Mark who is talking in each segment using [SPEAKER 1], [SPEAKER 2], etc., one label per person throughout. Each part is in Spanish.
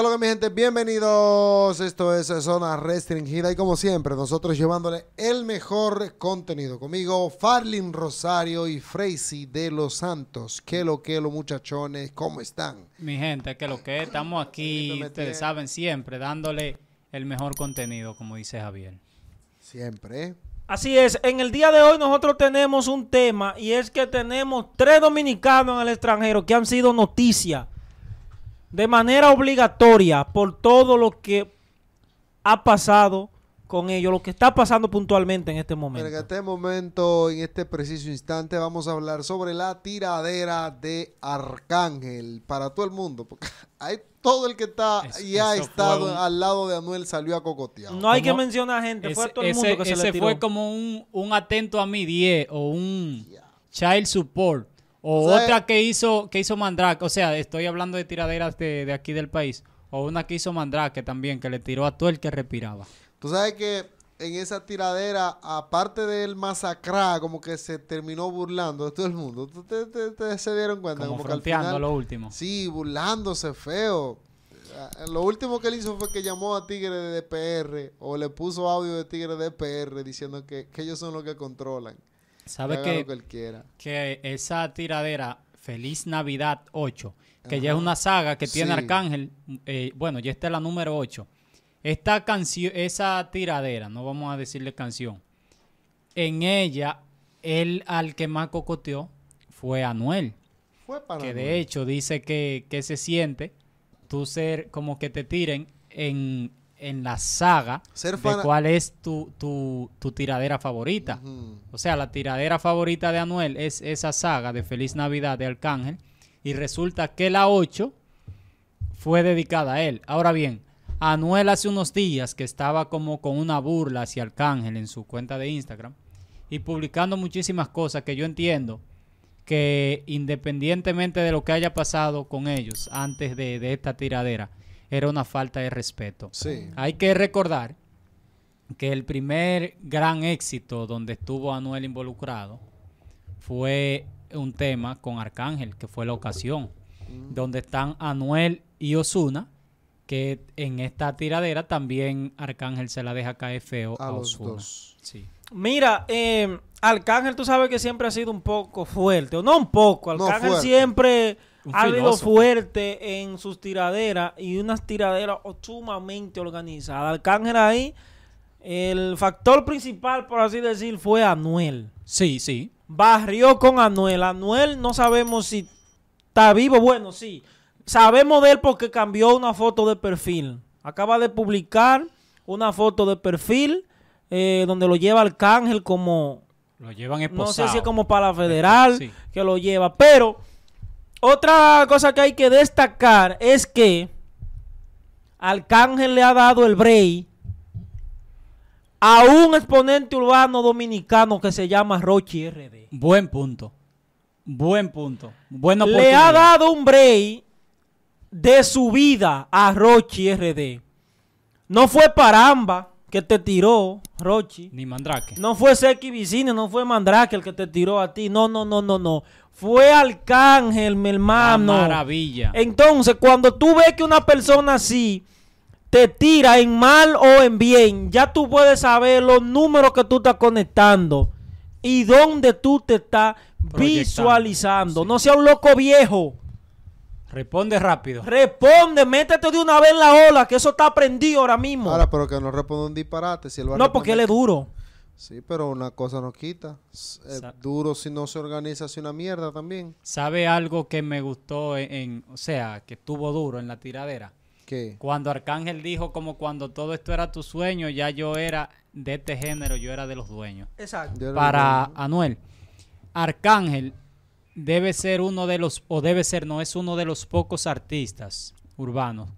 [SPEAKER 1] ¿Qué que mi gente? Bienvenidos. Esto es Zona Restringida y como siempre nosotros llevándole el mejor contenido. Conmigo Farlin Rosario y Freisy de Los Santos. ¿Qué lo que los muchachones? ¿Cómo están?
[SPEAKER 2] Mi gente, qué lo que estamos aquí, ustedes saben
[SPEAKER 3] siempre, dándole el mejor contenido, como dice Javier. Siempre. Así es, en el día de hoy nosotros tenemos un tema y es que tenemos tres dominicanos en el extranjero que han sido noticia de manera obligatoria por todo lo que ha pasado con ellos, lo que está pasando puntualmente en este
[SPEAKER 1] momento. En este momento, en este preciso instante, vamos a hablar sobre la tiradera de Arcángel para todo el mundo, porque hay todo el que está y ha estado al lado de Anuel salió a cocotear. No hay que mencionar gente, fue todo el mundo que se le fue
[SPEAKER 2] como un, atento a mi 10 o un child support o otra que hizo, que hizo Mandrake, o sea, estoy hablando de tiraderas de, aquí del país. O una que hizo Mandrake también, que le tiró a todo el que respiraba.
[SPEAKER 1] Tú sabes que en esa tiradera, aparte del masacrar, como que se terminó burlando de todo el mundo. te, se dieron cuenta? Como, como lo último. Sí, burlándose feo. Eh, lo último que él hizo fue que llamó a Tigre de PR o le puso audio de Tigre de PR diciendo que, que ellos son los que controlan. Sabe que,
[SPEAKER 2] que, esa tiradera, Feliz Navidad 8, que ya es una saga que tiene Arcángel, eh, bueno, ya está la número 8. Esta canción, esa tiradera, no vamos a decirle canción, en ella, él al que más cocoteó fue Anuel.
[SPEAKER 1] Fue para que de
[SPEAKER 2] hecho dice que, que se siente tú ser como que te tiren en, en la saga de cuál es tu, tiradera favorita. O sea, la tiradera favorita de Anuel es esa saga de Feliz Navidad de Arcángel. Y resulta que la 8 fue dedicada a él. Ahora bien, Anuel hace unos días que estaba como con una burla hacia Arcángel en su cuenta de Instagram y publicando muchísimas cosas que yo entiendo que independientemente de lo que haya pasado con ellos antes de, de esta tiradera, era una falta de respeto. Hay que recordar que el primer gran éxito donde estuvo Anuel involucrado fue un tema con Arcángel, que fue la ocasión, mm. donde están Anuel y Osuna, que en esta tiradera también Arcángel se la deja caer feo a, Osuna.
[SPEAKER 3] Mira, eh, Arcángel tú sabes que siempre ha sido un poco fuerte, o no un poco, Arcángel siempre algo fuerte en sus tiraderas y unas tiraderas sumamente organizadas. Arcángel ahí, el factor principal, por así decir, fue Anuel. Sí, sí. Barrió con Anuel. Anuel no sabemos si está vivo. Bueno, sí. Sabemos de él porque cambió una foto de perfil. Acaba de publicar una foto de perfil eh, donde lo lleva Arcángel como... Lo llevan esposado. No sé si es como para la federal que lo lleva, pero otra cosa que hay que destacar es que Arcángel le ha dado el break a un exponente urbano dominicano que se llama Rochi RD. Buen punto. Buen punto. le ha dado un break de su vida a Rochi RD. No fue para ambas que te tiró, Rochi. Ni Mandrake. No fue Seki Vicini, no fue Mandrake el que te tiró a ti. No, no, no, no, no. Fue Arcángel, mi hermano. maravilla. Entonces, cuando tú ves que una persona así te tira en mal o en bien, ya tú puedes saber los números que tú estás conectando y dónde tú te estás visualizando. No sea un loco viejo.
[SPEAKER 1] Responde rápido.
[SPEAKER 3] Responde, métete de una vez en la ola, que eso está
[SPEAKER 1] aprendido ahora mismo. Ahora, pero que no responda un disparate. Si va no, porque él es duro. Sí, pero una cosa no quita. Es eh, duro si no se organiza, es una mierda también. ¿Sabe algo
[SPEAKER 2] que me gustó en, o sea, que estuvo duro en la tiradera? ¿Qué? Cuando Arcángel dijo como cuando todo esto era tu sueño, ya yo era de este género, yo era de los dueños.
[SPEAKER 3] Exacto. Para
[SPEAKER 2] Anuel. Arcángel debe ser uno de los, o debe ser, no, es uno de los pocos artistas urbanos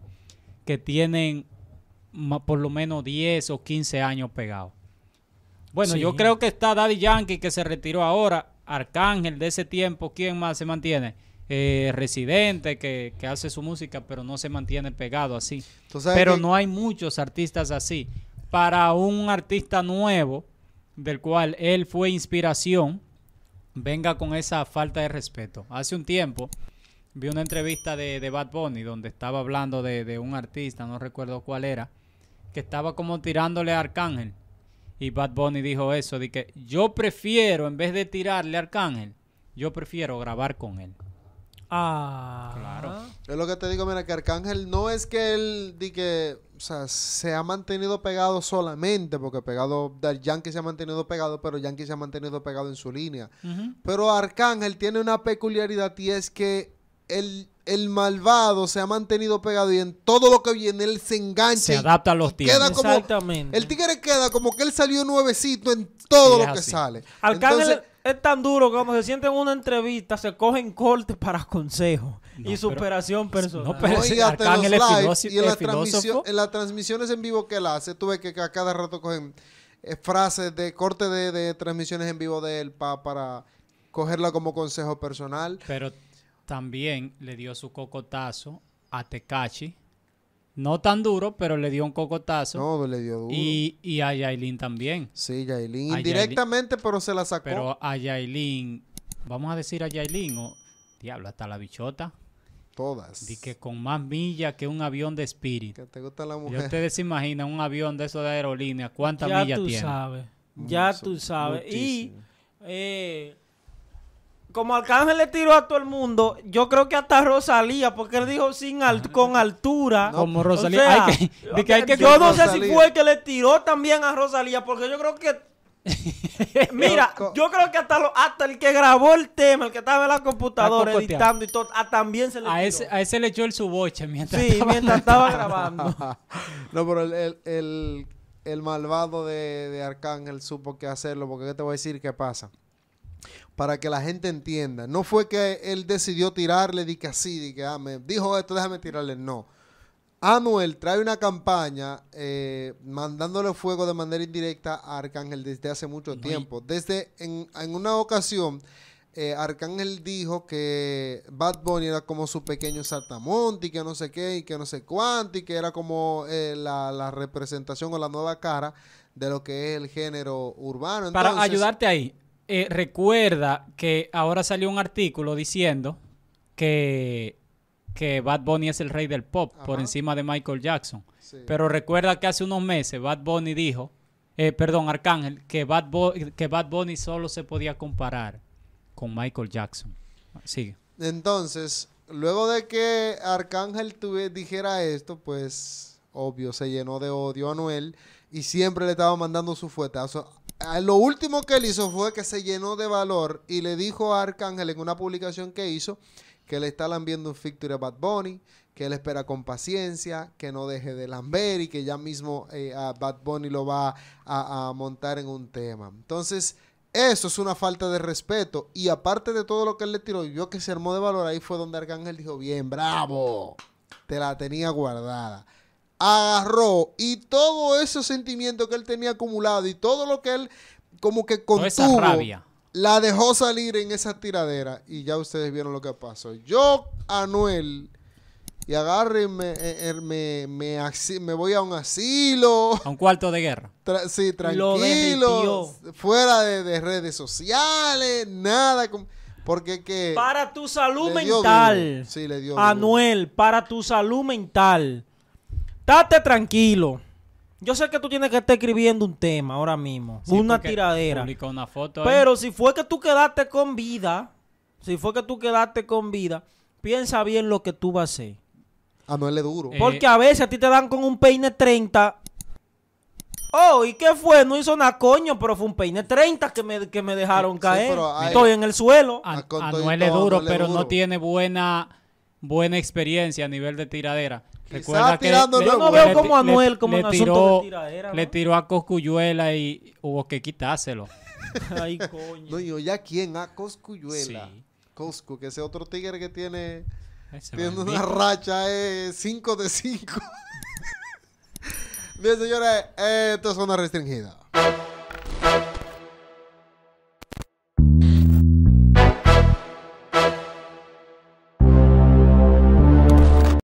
[SPEAKER 2] que tienen por lo menos 10 o 15 años pegados. Bueno, yo creo que está Daddy Yankee que se retiró ahora, Arcángel de ese tiempo, ¿quién más se mantiene? Eh, residente que, hace su música, pero no se mantiene pegado así. Pero no hay muchos artistas así. Para un artista nuevo, del cual él fue inspiración, venga con esa falta de respeto. Hace un tiempo vi una entrevista de, Bad Bunny donde estaba hablando de, de, un artista, no recuerdo cuál era, que estaba como tirándole a Arcángel. Y Bad Bunny dijo eso, de que yo prefiero, en vez de tirarle a Arcángel, yo prefiero grabar con él.
[SPEAKER 1] Ah. Claro. Es lo que te digo, mira, que Arcángel no es que él di que, se ha mantenido pegado solamente, porque pegado, del Yankee se ha mantenido pegado, pero Yankee se ha mantenido pegado en su línea. Pero Arcángel tiene una peculiaridad y es que el, el malvado se ha mantenido pegado y en todo lo que viene él se engancha. Se adapta
[SPEAKER 3] a los tigres. Exactamente.
[SPEAKER 1] El tigre queda como que él salió nuevecito en todo
[SPEAKER 3] lo que sale. Arcángel, es tan duro que cuando se sienten en una entrevista se cogen cortes para consejos y superación personal. No, pero Y en, la transmisión, en
[SPEAKER 1] las transmisiones en vivo que él hace, Tuve que a cada rato cogen eh, frases de corte de, transmisiones en vivo de él para cogerla como consejo personal. Pero también le dio su cocotazo a Tecachi no tan duro,
[SPEAKER 2] pero le dio un cocotazo. No, le dio duro. Y, y a Yailin también. Sí, Yailin. Indirectamente, pero se la sacó. Pero a Yailin, vamos a decir a Yailin, o diablo, hasta la bichota. Todas. Di que con más milla que un avión de Spirit. Que te gusta la mujer. Y ustedes se imaginan un avión de eso de aerolínea, ¿cuántas millas tiene? Ya tú sabes. Ya tú sabes.
[SPEAKER 3] Y eh, como Arcángel le tiró a todo el mundo, yo creo que hasta Rosalía, porque él dijo sin con altura. como Rosalía. que, yo no sé si fue el que le tiró también a Rosalía, porque yo creo que Mira, yo creo que hasta, el que grabó el tema, el que estaba en la computadora editando y todo, a, ah, también se le a
[SPEAKER 2] ese, a ese, le echó el suboche mientras, sí, mientras estaba grabando.
[SPEAKER 1] no, pero el, malvado de, de, Arcángel supo que hacerlo, porque ¿qué te voy a decir qué pasa? para que la gente entienda. No fue que él decidió tirarle, di que así, di que ah, dijo esto, déjame tirarle. No. Anuel trae una campaña eh, mandándole fuego de manera indirecta a Arcángel desde hace mucho tiempo. Desde en, una ocasión, eh, Arcángel dijo que Bad Bunny era como su pequeño Saltamonte y que no sé qué y que no sé cuánto y que era como eh, la, representación o la nueva cara de lo que es el género urbano. para ayudarte
[SPEAKER 2] ahí, eh, recuerda que ahora salió un artículo diciendo que, que Bad Bunny es el rey del pop por encima de Michael Jackson. Pero recuerda que hace unos meses Bad Bunny dijo, eh, perdón, Arcángel, que Bad, que Bad Bunny solo se podía comparar con Michael Jackson. Sigue.
[SPEAKER 1] Entonces, luego de que Arcángel dijera esto, pues obvio, se llenó de odio a Noel y siempre le estaba mandando su fuetazo lo último que él hizo fue que se llenó de valor y le dijo a Arcángel en una publicación que hizo que le está lambiendo un victory a Bad Bunny, que él espera con paciencia, que no deje de lamber y que ya mismo eh, a Bad Bunny lo va a, a, montar en un tema. Entonces, eso es una falta de respeto. Y aparte de todo lo que él le tiró, y yo que se armó de valor, ahí fue donde Arcángel dijo, bien, bravo, te la tenía guardada agarró y todo ese sentimiento que él tenía acumulado y todo lo que él como que contuvo, esa rabia. la dejó salir en esa tiradera y ya ustedes vieron lo que pasó. Yo, Anuel, y agarre eh, eh, er, me, me, me, voy a un asilo. A un cuarto de guerra. sí, tranquilo. Fuera de, redes sociales, nada. Porque que... Para tu salud mental. le Anuel,
[SPEAKER 3] para tu salud mental date tranquilo. Yo sé que tú tienes que estar escribiendo un tema ahora mismo, una tiradera.
[SPEAKER 2] Una foto, Pero
[SPEAKER 3] si fue que tú quedaste con vida, si fue que tú quedaste con vida, piensa bien lo que tú vas a hacer. A ah, duro. Eh, porque a veces a ti te dan con un peine 30. Oh, ¿y qué fue? No hizo nada coño, pero fue un peine 30 que me, que me dejaron caer. Estoy en el suelo. A, ah, duro, pero no
[SPEAKER 2] tiene buena, buena experiencia a nivel de tiradera. Recuerda tirando yo no veo como Anuel como le, tiró, asunto de Le tiró a Coscuyuela y hubo que quitárselo.
[SPEAKER 1] Ay, coño. No, yo ya quién, a Coscuyuela. Sí. Coscu, que ese otro tigre que tiene, tiene una racha 5 eh, de 5. Bien, señores, esto es una restringida.